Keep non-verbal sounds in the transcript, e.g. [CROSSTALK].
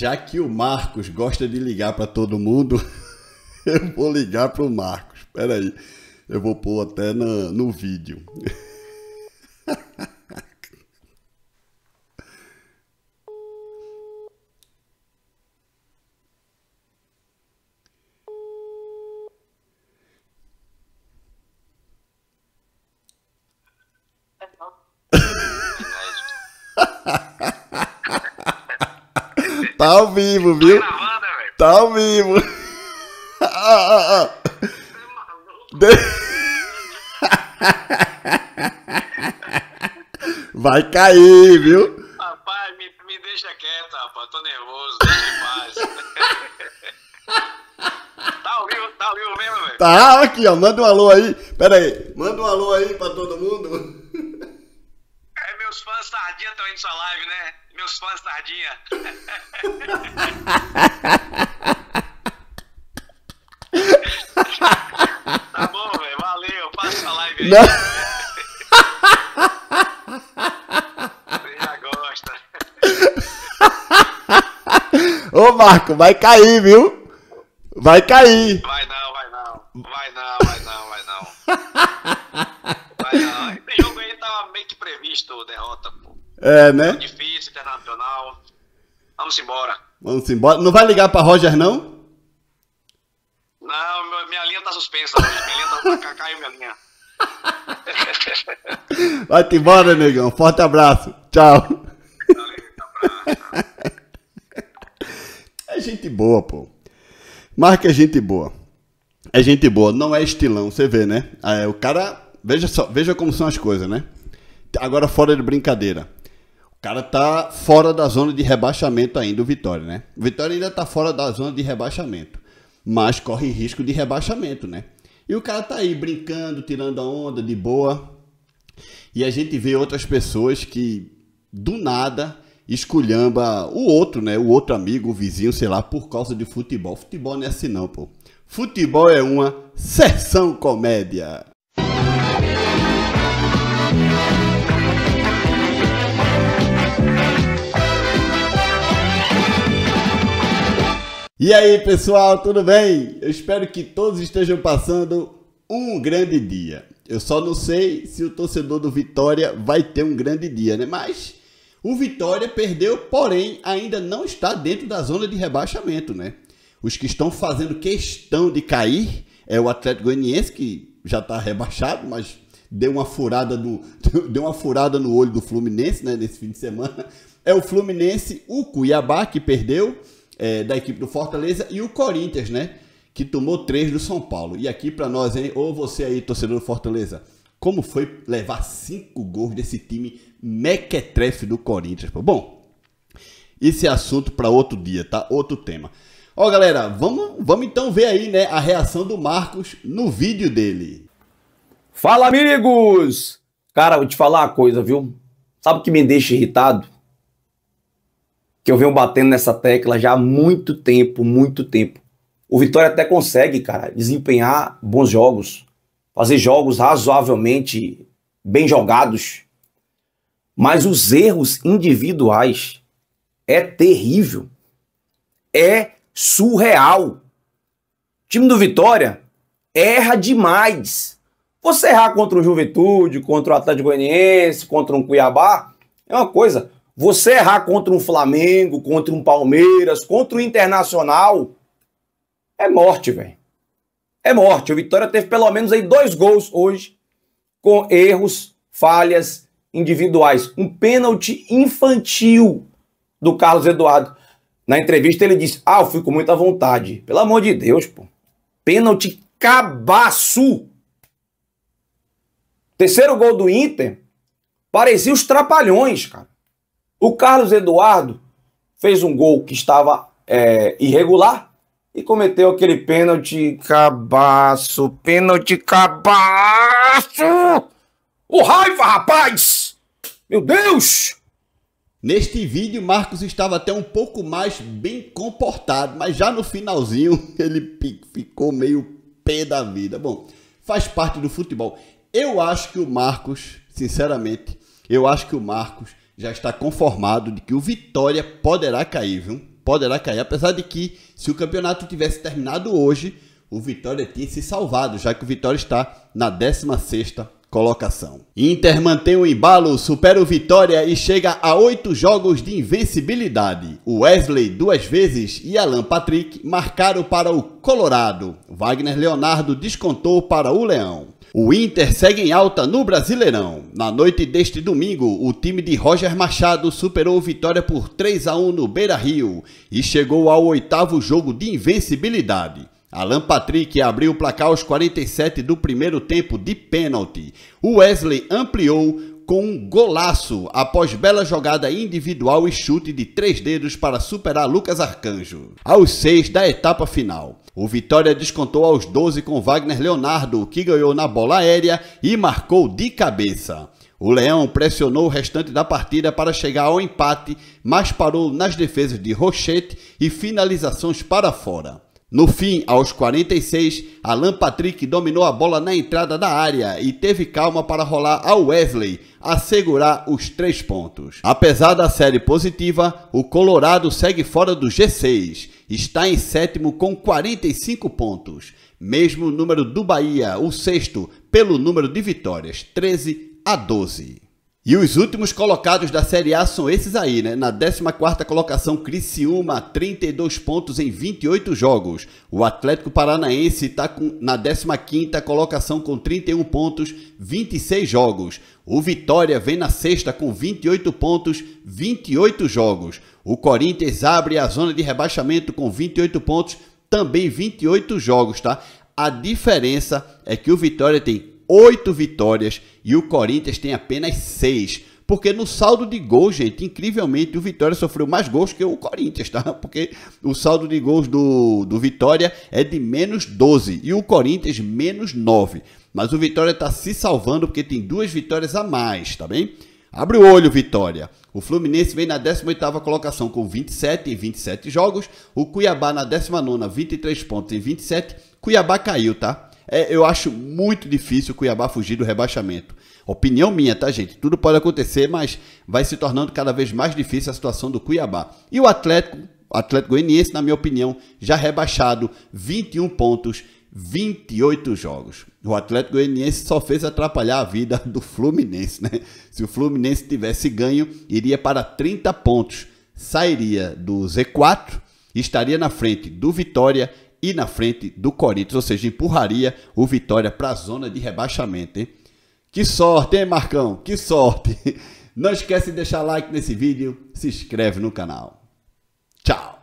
Já que o Marcos gosta de ligar para todo mundo, [LAUGHS] eu vou ligar para o Marcos. Espera aí, eu vou pôr até no vídeo. [LAUGHS] Tá ao vivo, viu? Tá, gravando, né, tá ao vivo. ah, ah, ah. Vai cair, viu? Rapaz, me, me deixa quieto, rapaz. Tô nervoso, deixa em paz. [LAUGHS] tá ao vivo, tá ao vivo mesmo, velho? Tá, aqui, ó. Manda um alô aí. Pera aí. Manda um alô aí pra todo mundo. É, meus fãs tardia estão indo nessa live, né? fãs Sardinha. tá bom, velho. Valeu. Passa a live aí. Você já gosta. Ô, Marco, vai cair, viu? Vai cair. Vai não, vai não. Vai não, vai não, vai não. Vai não. Esse jogo aí tava meio que previsto, derrota, pô. É, né? Muito é difícil, internacional. Vamos embora. Vamos embora. Não vai ligar para Roger, não? Não, minha linha tá suspensa. minha linha tá... Caiu minha linha. [LAUGHS] Vai-te embora, negão. Forte abraço. Tchau. [LAUGHS] É gente boa, pô. Marca é gente boa. É gente boa, não é estilão, você vê, né? Ah, é, o cara, veja só, veja como são as coisas, né? Agora fora de brincadeira. O cara tá fora da zona de rebaixamento ainda, o Vitória, né? O Vitória ainda tá fora da zona de rebaixamento, mas corre risco de rebaixamento, né? E o cara tá aí brincando, tirando a onda de boa. E a gente vê outras pessoas que do nada esculhamba o outro, né? O outro amigo, o vizinho, sei lá, por causa de futebol. Futebol não é assim não, pô. Futebol é uma sessão comédia. E aí, pessoal, tudo bem? Eu espero que todos estejam passando um grande dia. Eu só não sei se o torcedor do Vitória vai ter um grande dia, né? Mas o Vitória perdeu, porém ainda não está dentro da zona de rebaixamento, né? Os que estão fazendo questão de cair é o Atlético Goianiense que já está rebaixado, mas deu uma furada no [LAUGHS] deu uma furada no olho do Fluminense, né, nesse fim de semana. É o Fluminense, o Cuiabá que perdeu é, da equipe do Fortaleza e o Corinthians, né? Que tomou três do São Paulo. E aqui para nós, hein? Ou você aí, torcedor do Fortaleza, como foi levar cinco gols desse time mequetrefe do Corinthians? Pô? Bom, esse é assunto para outro dia, tá? Outro tema. Ó, galera, vamos, vamos então ver aí, né? A reação do Marcos no vídeo dele. Fala, amigos! Cara, vou te falar uma coisa, viu? Sabe o que me deixa irritado? que eu venho batendo nessa tecla já há muito tempo, muito tempo. O Vitória até consegue, cara, desempenhar bons jogos, fazer jogos razoavelmente bem jogados, mas os erros individuais é terrível. É surreal. O time do Vitória erra demais. Você errar contra o Juventude, contra o Atlético Goianiense, contra um Cuiabá, é uma coisa. Você errar contra um Flamengo, contra um Palmeiras, contra o um Internacional, é morte, velho. É morte. O Vitória teve pelo menos aí dois gols hoje com erros, falhas individuais. Um pênalti infantil do Carlos Eduardo. Na entrevista ele disse: "Ah, eu fui com muita vontade". Pelo amor de Deus, pô. Pênalti cabaço. Terceiro gol do Inter parecia os trapalhões, cara. O Carlos Eduardo fez um gol que estava é, irregular e cometeu aquele pênalti cabaço, pênalti cabaço! O raiva, rapaz! Meu Deus! Neste vídeo, Marcos estava até um pouco mais bem comportado, mas já no finalzinho [LAUGHS] ele ficou meio pé da vida. Bom, faz parte do futebol. Eu acho que o Marcos, sinceramente, eu acho que o Marcos já está conformado de que o Vitória poderá cair, viu? Poderá cair, apesar de que se o campeonato tivesse terminado hoje, o Vitória tinha se salvado, já que o Vitória está na 16ª colocação. Inter mantém o embalo, supera o Vitória e chega a oito jogos de invencibilidade. Wesley duas vezes e Alan Patrick marcaram para o Colorado. Wagner Leonardo descontou para o Leão. O Inter segue em alta no Brasileirão. Na noite deste domingo, o time de Roger Machado superou vitória por 3 a 1 no Beira-Rio e chegou ao oitavo jogo de invencibilidade. Alan Patrick abriu o placar aos 47 do primeiro tempo de pênalti. Wesley ampliou com um golaço após bela jogada individual e chute de três dedos para superar Lucas Arcanjo. Aos seis da etapa final. O Vitória descontou aos 12 com Wagner Leonardo, que ganhou na bola aérea e marcou de cabeça. O Leão pressionou o restante da partida para chegar ao empate, mas parou nas defesas de Rochete e finalizações para fora. No fim, aos 46, Alan Patrick dominou a bola na entrada da área e teve calma para rolar ao Wesley, assegurar os três pontos. Apesar da série positiva, o Colorado segue fora do G6, está em sétimo com 45 pontos, mesmo número do Bahia, o sexto, pelo número de vitórias, 13 a 12. E os últimos colocados da Série A são esses aí, né? Na 14ª colocação, Criciúma, 32 pontos em 28 jogos. O Atlético Paranaense está na 15ª colocação com 31 pontos, 26 jogos. O Vitória vem na sexta com 28 pontos, 28 jogos. O Corinthians abre a zona de rebaixamento com 28 pontos, também 28 jogos, tá? A diferença é que o Vitória tem oito vitórias e o Corinthians tem apenas seis. Porque no saldo de gols, gente, incrivelmente o Vitória sofreu mais gols que o Corinthians, tá? [LAUGHS] Porque o saldo de gols do, do Vitória é de menos 12 e o Corinthians menos 9. Mas o Vitória está se salvando porque tem duas vitórias a mais, tá bem? Abre o olho, Vitória. O Fluminense vem na 18ª colocação com 27 em 27 jogos. O Cuiabá na 19ª, 23 pontos em 27. Cuiabá caiu, tá? É, eu acho muito difícil o Cuiabá fugir do rebaixamento. Opinião minha, tá, gente? Tudo pode acontecer, mas vai se tornando cada vez mais difícil a situação do Cuiabá. E o Atlético, Atlético Goianiense, na minha opinião, já rebaixado, 21 pontos, 28 jogos. O Atlético Goianiense só fez atrapalhar a vida [LAUGHS] do Fluminense, né? Se o Fluminense tivesse ganho, iria para 30 pontos, sairia do Z4, estaria na frente do Vitória e na frente do Corinthians, ou seja, empurraria o Vitória para a zona de rebaixamento. Hein? Que sorte, hein, Marcão? Que sorte! [LAUGHS] Não esquece de deixar like nesse vídeo, se inscreve no canal. Tchau!